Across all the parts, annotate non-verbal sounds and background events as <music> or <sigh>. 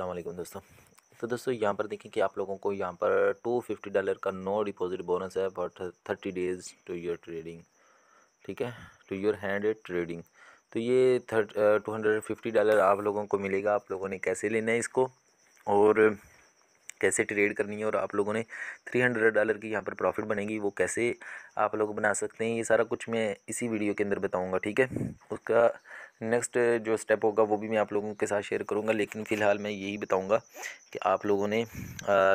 अल्लाम दोस्तों तो दोस्तों यहाँ पर देखें कि आप लोगों को यहाँ पर टू फिफ्टी डॉलर का नो डिपॉजिट बोनस है for thirty days to your trading ठीक है टू योर हैंड ट्रेडिंग तो ये थर्ट टू हंड्रेड फिफ्टी डॉलर आप लोगों को मिलेगा आप लोगों ने कैसे लेना है इसको और कैसे ट्रेड करनी है और आप लोगों ने थ्री हंड्रेड डॉलर की यहाँ पर प्रॉफिट बनेगी वो कैसे आप लोग बना सकते हैं ये सारा कुछ मैं इसी वीडियो के अंदर बताऊँगा ठीक है उसका नेक्स्ट जो स्टेप होगा वो भी मैं आप लोगों के साथ शेयर करूँगा लेकिन फ़िलहाल मैं यही बताऊँगा कि आप लोगों ने आ,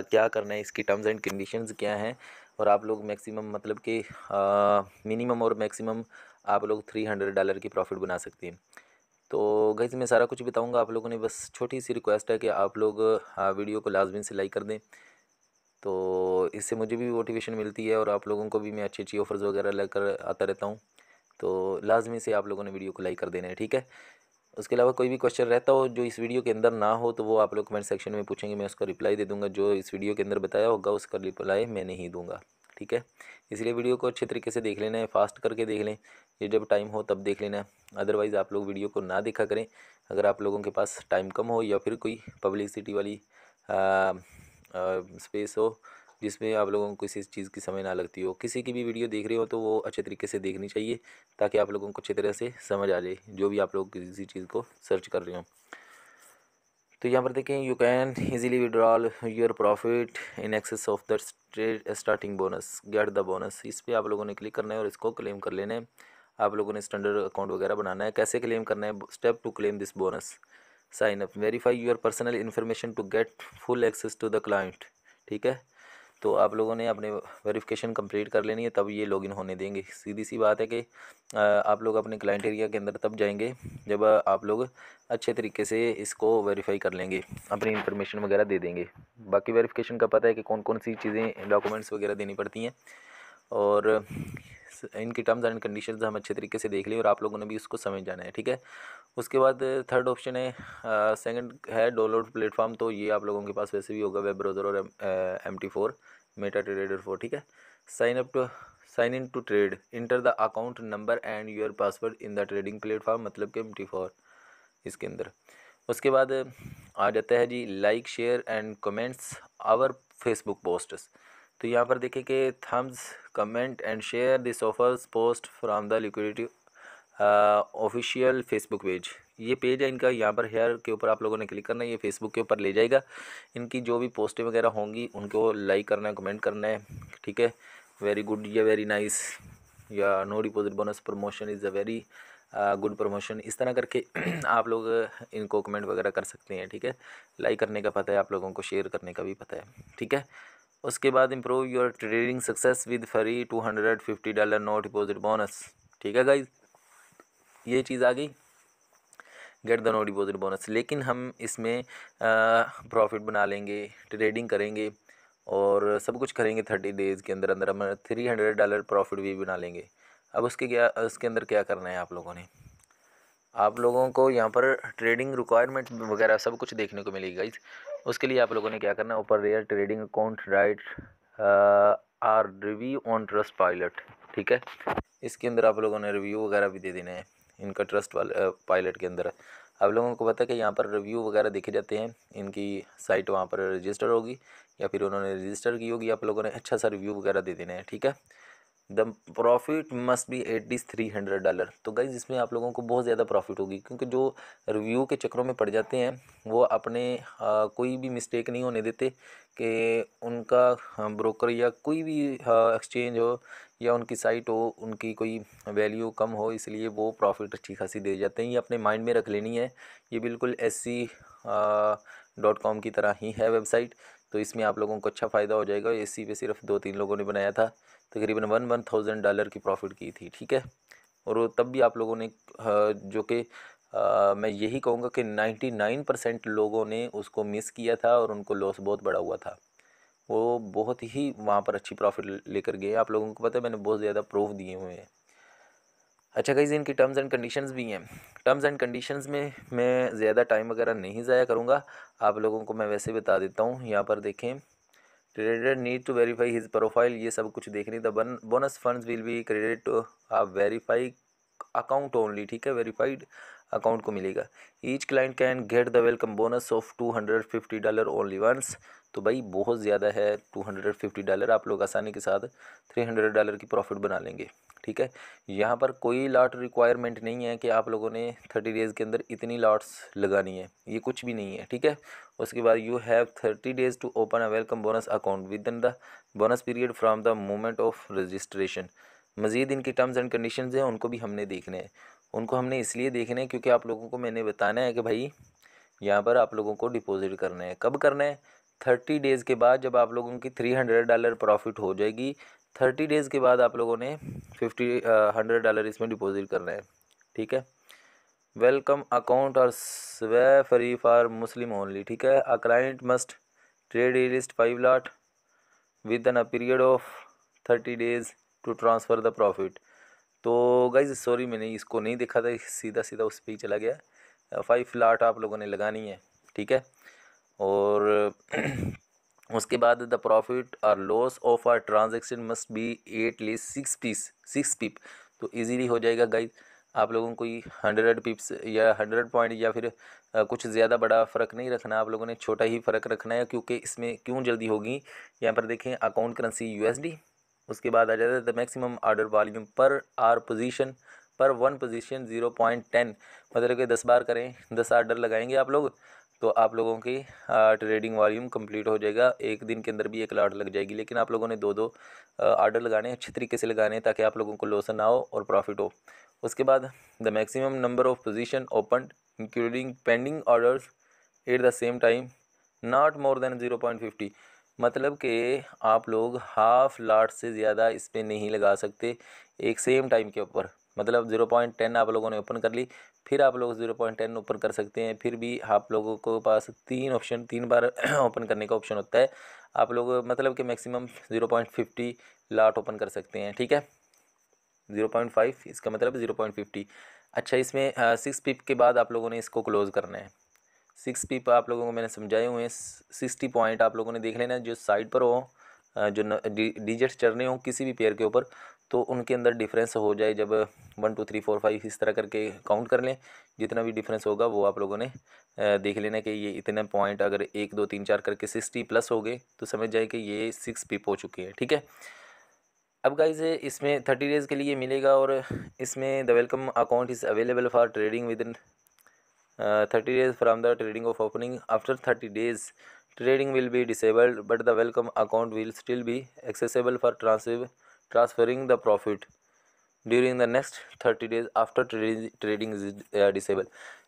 क्या करना है इसकी टर्म्स एंड कंडीशंस क्या हैं और आप लोग मैक्सिमम मतलब कि मिनिमम और मैक्सिमम आप लोग थ्री हंड्रेड डॉलर की प्रॉफिट बना सकते हैं तो गई मैं सारा कुछ बताऊँगा आप लोगों ने बस छोटी सी रिक्वेस्ट है कि आप लोग वीडियो को लाजमी से लाइक कर दें तो इससे मुझे भी मोटिवेशन मिलती है और आप लोगों को भी मैं अच्छी अच्छी ऑफर्स वगैरह लेकर आता रहता हूँ तो लाजमी से आप लोगों ने वीडियो को लाइक कर देना है ठीक है उसके अलावा कोई भी क्वेश्चन रहता हो जो इस वीडियो के अंदर ना हो तो वो आप लोग कमेंट सेक्शन में पूछेंगे मैं उसका रिप्लाई दे दूंगा जो इस वीडियो के अंदर बताया होगा उसका रिप्लाई मैं नहीं दूंगा ठीक है इसलिए वीडियो को अच्छे तरीके से देख लेना है फास्ट करके देख लें ये जब टाइम हो तब देख लेना है अदरवाइज़ आप लोग वीडियो को ना देखा करें अगर आप लोगों के पास टाइम कम हो या फिर कोई पब्लिसिटी वाली आ, आ, स्पेस हो जिसमें आप लोगों को किसी चीज़ की समझ ना लगती हो किसी की भी वीडियो देख रहे हो तो वो अच्छे तरीके से देखनी चाहिए ताकि आप लोगों को अच्छी तरह से समझ आ जाए जो भी आप लोग किसी चीज़ को सर्च कर रहे हो तो यहाँ पर देखें you can easily withdrawal your profit in excess of the starting bonus get the bonus इस पर आप लोगों ने क्लिक करना है और इसको क्लेम कर लेना है आप लोगों ने स्टैंडर्ड अकाउंट वगैरह बनाना है कैसे क्लेम करना है step to claim this bonus sign up verify your personal information to get full access to the client ठीक है तो आप लोगों ने अपने वेरिफिकेशन कंप्लीट कर लेनी है तब ये लॉगिन होने देंगे सीधी सी बात है कि आप लोग अपने क्लाइंट एरिया के अंदर तब जाएंगे जब आप लोग अच्छे तरीके से इसको वेरीफाई कर लेंगे अपनी इंफॉर्मेशन वगैरह दे देंगे बाकी वेरीफ़िकेशन का पता है कि कौन कौन सी चीज़ें डॉक्यूमेंट्स वगैरह देनी पड़ती हैं और इनकी टर्म्स एंड कंडीशंस हम अच्छे तरीके से देख लें और आप लोगों ने भी उसको समझ जाना है ठीक है उसके बाद थर्ड ऑप्शन है सेकंड है डाउनलोड प्लेटफॉर्म तो ये आप लोगों के पास वैसे भी होगा वेब ब्राउज़र और M T four meta trader four ठीक है sign up to sign in to trade enter the account number and your password in the trading platform मतलब कि एम टी फोर इसके अंदर उसके बाद आ जाता है जी like share and comments our Facebook posts तो यहाँ पर देखें कि thumbs comment and share this offers post from the liquidity official Facebook page ये पेज है इनका यहाँ पर हेयर के ऊपर आप लोगों ने क्लिक करना है ये फेसबुक के ऊपर ले जाएगा इनकी जो भी पोस्टें वगैरह होंगी उनको लाइक करना है कमेंट करना है ठीक है वेरी गुड या वेरी नाइस या no deposit bonus promotion is a very good promotion इस तरह करके <clears throat> आप लोग इनको कमेंट वगैरह कर सकते हैं ठीक है लाइक करने का पता है आप लोगों को शेयर करने का भी पता है ठीक है उसके बाद improve your trading success with free two hundred fifty dollar no deposit bonus ठीक है गाइज ये चीज़ आ गई get the no deposit bonus लेकिन हम इसमें प्रॉफिट बना लेंगे ट्रेडिंग करेंगे और सब कुछ करेंगे थर्टी डेज़ के अंदर अंदर हम थ्री हंड्रेड डॉलर प्रॉफिट भी बना लेंगे अब उसके क्या उसके अंदर क्या करना है आप लोगों ने आप लोगों को यहाँ पर ट्रेडिंग रिक्वायरमेंट वगैरह सब कुछ देखने को मिलेगी गाइज उसके लिए आप लोगों ने क्या करना है ऊपर rare trading account write our review on Trustpilot ठीक है इसके अंदर आप लोगों ने रिव्यू वगैरह भी दे देना है इनका ट्रस्ट वाले पायलट के अंदर आप लोगों को पता है कि यहाँ पर रिव्यू वगैरह देखे जाते हैं इनकी साइट वहाँ पर रजिस्टर होगी या फिर उन्होंने रजिस्टर की होगी आप लोगों ने अच्छा सा रिव्यू वगैरह दे देना है ठीक है the profit must be at least three hundred dollar तो गाइज इसमें आप लोगों को बहुत ज़्यादा प्रॉफिट होगी क्योंकि जो रिव्यू के चक्रों में पड़ जाते हैं वो अपने आ, कोई भी मिस्टेक नहीं होने देते कि उनका ब्रोकर या कोई भी एक्सचेंज हो या उनकी साइट हो उनकी कोई वैल्यू कम हो इसलिए वो प्रॉफिट अच्छी खासी दे जाते हैं ये अपने माइंड में रख लेनी है ये बिल्कुल एस सी डॉट कॉम की तरह ही है वेबसाइट तो इसमें आप लोगों को अच्छा फ़ायदा हो जाएगा इसी पे सिर्फ दो तीन लोगों ने बनाया था तकरीबन वन वन थाउजेंड डॉलर की प्रॉफिट की थी ठीक है और वो तब भी आप लोगों ने जो कि मैं यही कहूँगा कि नाइन्टी नाइन परसेंट लोगों ने उसको मिस किया था और उनको लॉस बहुत बड़ा हुआ था वो बहुत ही वहाँ पर अच्छी प्रॉफिट लेकर गए आप लोगों को पता है मैंने बहुत ज़्यादा प्रूफ दिए हुए हैं अच्छा गई इनकी टर्म्स एंड कंडीशंस भी हैं टर्म्स एंड कंडीशंस में मैं ज़्यादा टाइम वगैरह नहीं ज़ाया करूँगा आप लोगों को मैं वैसे बता देता हूँ यहाँ पर देखें creditor need to verify his profile ये सब कुछ देखने था बन bonus funds will be credit to आप वेरीफाई अकाउंट ओनली ठीक है वेरीफाइड अकाउंट को मिलेगा each client can get the welcome bonus of two hundred fifty dollar only once तो भाई बहुत ज़्यादा है टू हंड्रेड फिफ्टी डॉलर आप लोग आसानी के साथ थ्री हंड्रेड डॉलर की प्रॉफिट बना लेंगे ठीक है यहाँ पर कोई लॉट रिक्वायरमेंट नहीं है कि आप लोगों ने थर्टी डेज़ के अंदर इतनी लॉट्स लगानी है ये कुछ भी नहीं है ठीक है उसके बाद you have thirty days to open a welcome bonus account within the bonus period from the moment of registration मज़ीद इनकी टर्म्स एंड कंडीशन हैं उनको भी हमने देखने हैं उनको हमने इसलिए देखने हैं क्योंकि आप लोगों को मैंने बताना है कि भाई यहाँ पर आप लोगों को डिपॉज़िट करना है कब करना है थर्टी डेज़ के बाद जब आप लोगों की थ्री हंड्रेड डॉलर प्रॉफिट हो जाएगी थर्टी डेज़ के बाद आप लोगों ने फिफ्टी हंड्रेड डॉलर इसमें डिपॉज़िट करना है ठीक है वेलकम अकाउंट और स्वे फ्री फॉर मुस्लिम ओनली ठीक है a client must trade at least five lot within a period of thirty days to transfer the profit तो गाइज सॉरी मैंने इसको नहीं देखा था सीधा सीधा उस पर ही चला गया फाइव लाट आप लोगों ने लगानी है ठीक है और <clears throat> उसके बाद द प्रॉफिट और loss of our transaction must be at least six pips six pip तो इजीली हो जाएगा गाइज आप लोगों को हंड्रेड पिप्स या हंड्रेड पॉइंट या फिर कुछ ज़्यादा बड़ा फ़र्क नहीं रखना आप लोगों ने छोटा ही फ़र्क रखना है क्योंकि इसमें क्यों जल्दी होगी यहाँ पर देखें अकाउंट करेंसी यू उसके बाद आ जाता है the maximum order volume per our position per one position zero point ten मतलब कि दस बार करें दस आर्डर लगाएंगे आप लोग तो आप लोगों की ट्रेडिंग वॉल्यूम कंप्लीट हो जाएगा एक दिन के अंदर भी एक आर्डर लग जाएगी लेकिन आप लोगों ने दो दो आर्डर लगाने अच्छे तरीके से लगाने ताकि आप लोगों को लॉस ना हो और प्रॉफिट हो उसके बाद the maximum number of position open including pending orders at the same time not more than zero point fifty मतलब कि आप लोग हाफ़ लाट से ज़्यादा इस पर नहीं लगा सकते एक सेम टाइम के ऊपर मतलब ज़ीरो पॉइंट टेन आप लोगों ने ओपन कर ली फिर आप लोग ज़ीरो पॉइंट टेन ओपन कर सकते हैं फिर भी आप लोगों को पास तीन ऑप्शन तीन बार ओपन <clears throat> करने का ऑप्शन होता है आप लोग मतलब कि maximum zero point fifty lot open कर सकते हैं ठीक है ज़ीरो पॉइंट फाइव इसका मतलब ज़ीरो पॉइंट फिफ्टी अच्छा इसमें सिक्स पिप के बाद आप लोगों ने इसको क्लोज़ करना है सिक्स पी पर आप लोगों को मैंने समझाए हुए हैं सिक्सटी पॉइंट आप लोगों ने देख लेना जो साइड पर हो जो डिजिट्स चल रहे हों किसी भी पेयर के ऊपर तो उनके अंदर डिफरेंस हो जाए जब one two three four five इस तरह करके काउंट कर लें जितना भी डिफरेंस होगा वो आप लोगों ने देख लेना कि ये इतने पॉइंट अगर एक दो तीन चार करके सिक्सटी प्लस हो गए तो समझ जाए कि ये सिक्स पीप हो चुके हैं ठीक है अब गाइज इसमें थर्टी डेज़ के लिए मिलेगा और इसमें the welcome account is available for trading within thirty days from the trading of opening after thirty days trading will be disabled but the welcome account will still be accessible for transfer, transferring the profit during the next thirty days after trading trading disable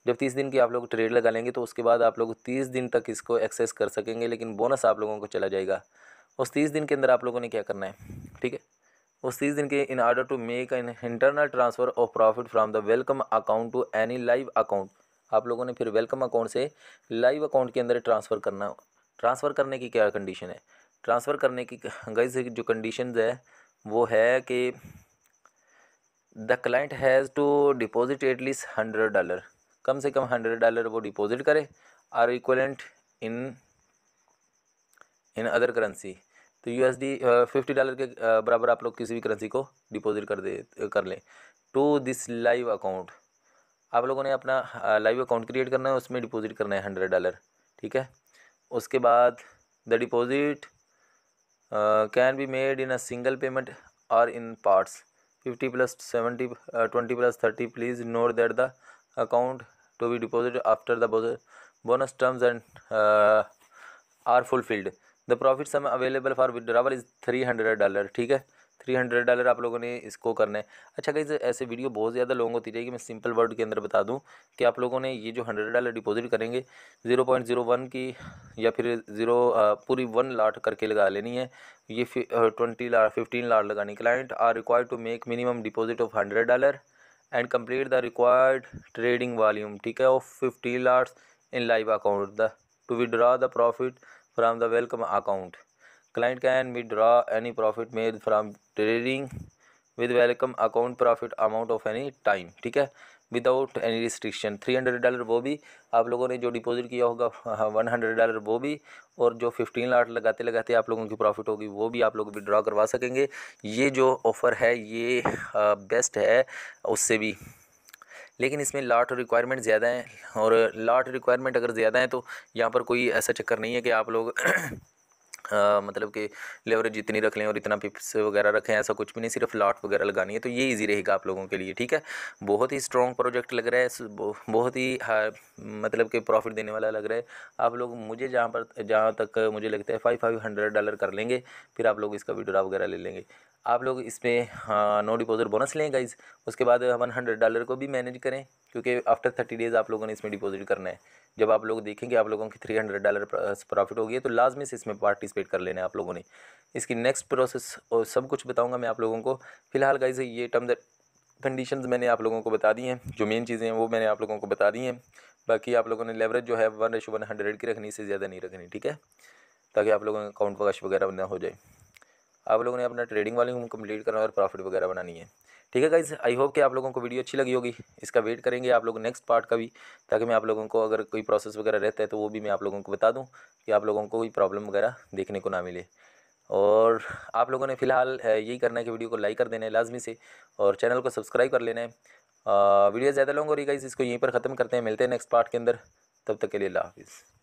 जब तीस दिन की आप लोग trade लगा लेंगे तो उसके बाद आप लोग तीस दिन तक इसको एक्सेस कर सकेंगे लेकिन बोनस आप लोगों को चला जाएगा उस तीस दिन के अंदर आप लोगों ने क्या करना है ठीक है उस तीस दिन के in order to make an internal transfer of profit from the welcome account to any live account आप लोगों ने फिर वेलकम अकाउंट से लाइव अकाउंट के अंदर ट्रांसफ़र करना ट्रांसफ़र करने की क्या कंडीशन है ट्रांसफ़र करने की गई <laughs> जो कंडीशन है वो है कि the client has to deposit at least hundred dollar कम से कम हंड्रेड डॉलर वो डिपॉजिट करे or equivalent in in other currency तो U S D fifty dollar के uh, बराबर आप लोग किसी भी करेंसी को डिपॉजिट कर दे कर लें टू दिस लाइव अकाउंट आप लोगों ने अपना लाइव अकाउंट क्रिएट करना है उसमें डिपॉजिट करना है हंड्रेड डॉलर ठीक है उसके बाद the deposit can be made in a single payment और in parts fifty plus seventy twenty plus thirty please note that the account to be deposit after the bonus terms and are fulfilled the profit sum available for withdrawal is three hundred dollar ठीक है three hundred dollar आप लोगों ने इसको करना है अच्छा कहीं ऐसे वीडियो बहुत ज़्यादा लॉन्ग होती जाएगी मैं सिंपल वर्ड के अंदर बता दूँ कि आप लोगों ने ये जो हंड्रेड डॉलर डिपॉजिट करेंगे ज़ीरो पॉइंट ज़ीरो वन की या फिर ज़ीरो पूरी वन लाट करके लगा लेनी है ये ट्वेंटी लाट फिफ्टीन लाट लगानी client are required to make minimum deposit of hundred dollar and complete the required trading volume ठीक है of fifteen lots in live account the to withdraw the profit from the welcome account client can can draw any profit made from trading with welcome account profit amount of any time ठीक है without any restriction three hundred dollar वो भी आप लोगों ने जो deposit किया होगा वन हंड्रेड डॉलर वो भी और जो फिफ्टीन लाट लगाते लगाते आप लोगों की प्रॉफिट होगी वो भी आप लोग विड्रॉ करवा सकेंगे ये जो ऑफ़र है ये बेस्ट है उससे भी लेकिन इसमें लाट रिक्वायरमेंट ज़्यादा हैं और लाट रिक्वायरमेंट अगर ज़्यादा हैं तो यहाँ पर कोई ऐसा चक्कर नहीं है कि आप लोग आ, मतलब कि लेवरेज जितनी रख लें और इतना पिप्स वगैरह रखें ऐसा कुछ भी नहीं सिर्फ लॉट वगैरह लगानी है तो ये इजी रहेगा आप लोगों के लिए ठीक है बहुत ही स्ट्रॉन्ग प्रोजेक्ट लग रहा है बहुत ही हाँ, मतलब कि प्रॉफिट देने वाला लग रहा है आप लोग मुझे जहाँ पर जहाँ तक मुझे लगता है फाइव फाइव हंड्रेड डॉलर कर लेंगे फिर आप लोग इसका विड्रा वगैरह ले लेंगे आप लोग इसमें पर नो डिपॉजिट बोनस लें गाइज उसके बाद वन हंड्रेड डॉलर को भी मैनेज करें क्योंकि आफ्टर थर्टी डेज़ आप लोगों ने इसमें डिपॉजिट करना है जब आप लोग देखेंगे आप लोगों की थ्री हंड्रेड डॉलर प्रॉफिट हो तो लाजमी से इसमें पार्टिसिपेट कर लेना आप लोगों ने इसकी नेक्स्ट प्रोसेस और सब कुछ बताऊँगा मैं आप लोगों को फिलहाल गाइज ये टर्म्स कंडीशंस मैंने आप लोगों को बता दी हैं जो मेन चीज़ें हैं वो मैंने आप लोगों को बता दी हैं बाकी आप लोगों ने लेवरेज जो है वन रेशो वन हंड्रेड की रखनी से ज़्यादा नहीं रखनी ठीक है ताकि आप लोगों का अकाउंट वगैरह वगैरह ना हो जाए आप लोगों ने अपना ट्रेडिंग वाले कम्प्लीट करना और प्रॉफिट वगैरह बनानी है ठीक है गाइज़ आई होप कि आप लोगों को वीडियो अच्छी लगी होगी इसका वेट करेंगे आप लोग नेक्स्ट पार्ट का भी ताकि मैं आप लोगों को अगर कोई प्रोसेस वगैरह रहता है तो वो भी मैं आप लोगों को बता दूँ कि आप लोगों को कोई प्रॉब्लम वगैरह देखने को ना मिले और आप लोगों ने फ़िलहाल यही करना है कि वीडियो को लाइक कर देना है लाजमी से और चैनल को सब्सक्राइब कर लेना है वीडियो ज़्यादा लॉन्ग हो रही गाइज़ इसको यहीं पर ख़त्म करते हैं मिलते हैं नेक्स्ट पार्ट के अंदर तब तक के लिए अल्लाह हाफिज़